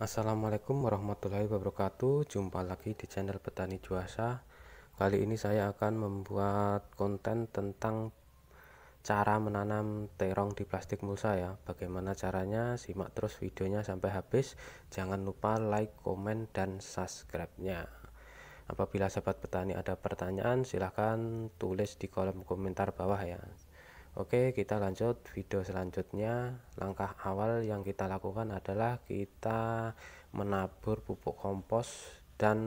Assalamualaikum warahmatullahi wabarakatuh Jumpa lagi di channel Petani Juasa Kali ini saya akan membuat konten tentang Cara menanam terong di plastik mulsa ya Bagaimana caranya simak terus videonya sampai habis Jangan lupa like, komen, dan subscribe-nya Apabila sahabat petani ada pertanyaan silahkan tulis di kolom komentar bawah ya Oke, kita lanjut video selanjutnya. Langkah awal yang kita lakukan adalah kita menabur pupuk kompos dan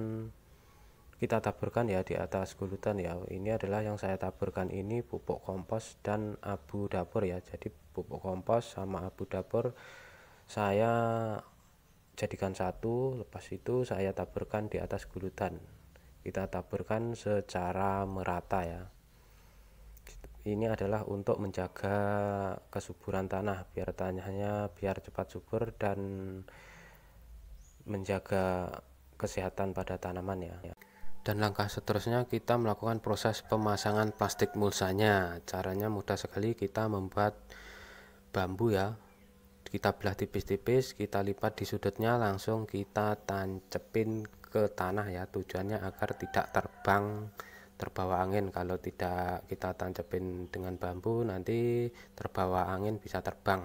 kita taburkan ya di atas gulutan ya. Ini adalah yang saya taburkan ini pupuk kompos dan abu dapur ya. Jadi pupuk kompos sama abu dapur saya jadikan satu, lepas itu saya taburkan di atas gulutan. Kita taburkan secara merata ya ini adalah untuk menjaga kesuburan tanah biar tanahnya biar cepat subur dan menjaga kesehatan pada tanaman ya dan langkah seterusnya kita melakukan proses pemasangan plastik mulsanya caranya mudah sekali kita membuat bambu ya kita belah tipis-tipis kita lipat di sudutnya langsung kita tancepin ke tanah ya tujuannya agar tidak terbang terbawa angin kalau tidak kita tancapin dengan bambu nanti terbawa angin bisa terbang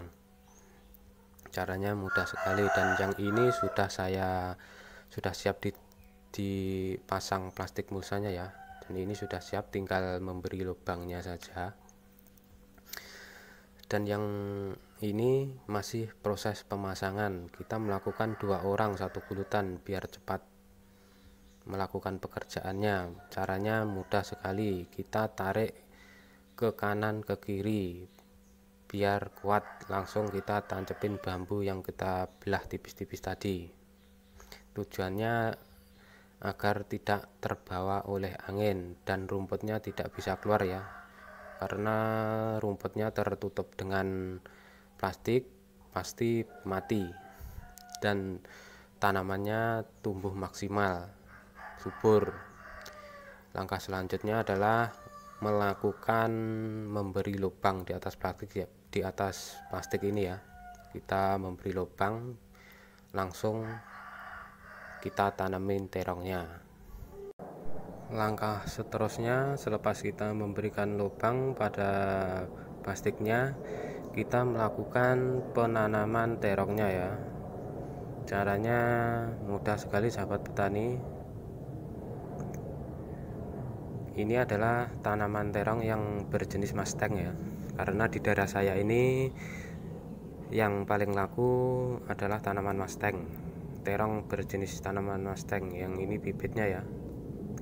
caranya mudah sekali dan yang ini sudah saya sudah siap di, dipasang plastik musanya ya dan ini sudah siap tinggal memberi lubangnya saja dan yang ini masih proses pemasangan kita melakukan dua orang satu gulutan biar cepat melakukan pekerjaannya. Caranya mudah sekali, kita tarik ke kanan ke kiri biar kuat langsung kita tancepin bambu yang kita belah tipis-tipis tadi tujuannya agar tidak terbawa oleh angin dan rumputnya tidak bisa keluar ya karena rumputnya tertutup dengan plastik pasti mati dan tanamannya tumbuh maksimal subur. Langkah selanjutnya adalah melakukan memberi lubang di atas plastik ya, di atas plastik ini ya. Kita memberi lubang langsung kita tanamin terongnya. Langkah seterusnya selepas kita memberikan lubang pada plastiknya, kita melakukan penanaman terongnya ya. Caranya mudah sekali sahabat petani, ini adalah tanaman terong yang berjenis mustang ya karena di daerah saya ini yang paling laku adalah tanaman mustang terong berjenis tanaman mustang yang ini bibitnya ya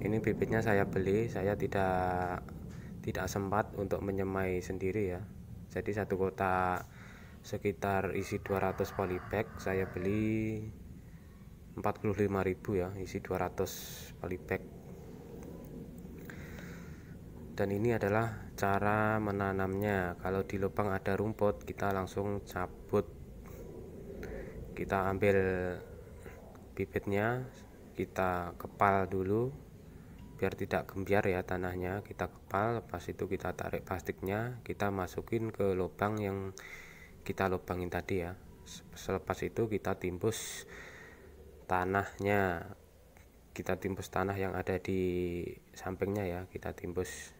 ini bibitnya saya beli saya tidak tidak sempat untuk menyemai sendiri ya jadi satu kotak sekitar isi 200 polybag saya beli 45.000 ya isi 200 polybag dan ini adalah cara menanamnya kalau di lubang ada rumput kita langsung cabut kita ambil bibitnya kita kepal dulu biar tidak gembiar ya tanahnya kita kepal pas itu kita tarik plastiknya kita masukin ke lubang yang kita lubangin tadi ya selepas itu kita timbus tanahnya kita timbus tanah yang ada di sampingnya ya kita timbus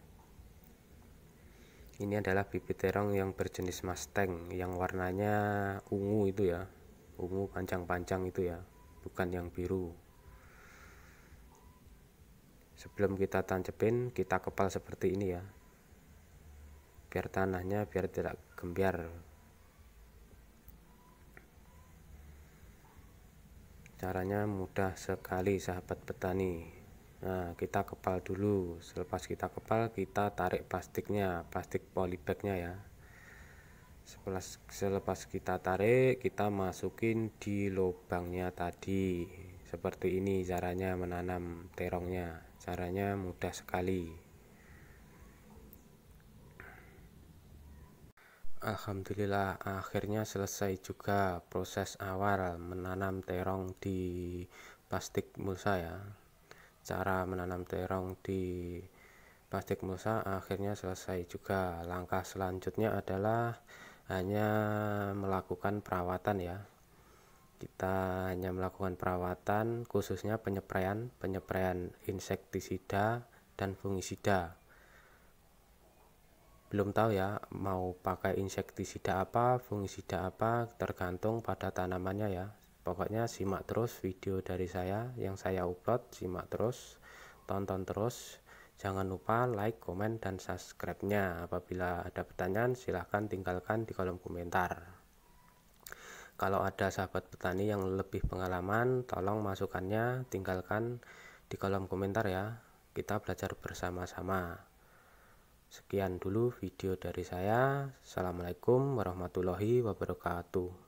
ini adalah bibit terong yang berjenis mustang yang warnanya ungu itu ya ungu panjang-panjang itu ya bukan yang biru sebelum kita tancepin kita kepal seperti ini ya biar tanahnya biar tidak gembiar caranya mudah sekali sahabat petani Nah, kita kepal dulu. Selepas kita kepal, kita tarik plastiknya, plastik polybagnya ya. Selepas, selepas kita tarik, kita masukin di lubangnya tadi. Seperti ini caranya menanam terongnya. Caranya mudah sekali. Alhamdulillah akhirnya selesai juga proses awal menanam terong di plastik mulsa ya cara menanam terong di plastik mulsa akhirnya selesai juga langkah selanjutnya adalah hanya melakukan perawatan ya kita hanya melakukan perawatan khususnya penyepraian penyepraian insektisida dan fungisida belum tahu ya mau pakai insektisida apa fungisida apa tergantung pada tanamannya ya pokoknya simak terus video dari saya yang saya upload simak terus tonton terus jangan lupa like komen dan subscribe nya apabila ada pertanyaan silahkan tinggalkan di kolom komentar kalau ada sahabat petani yang lebih pengalaman tolong masukkannya, tinggalkan di kolom komentar ya kita belajar bersama-sama Sekian dulu video dari saya. Assalamualaikum warahmatullahi wabarakatuh.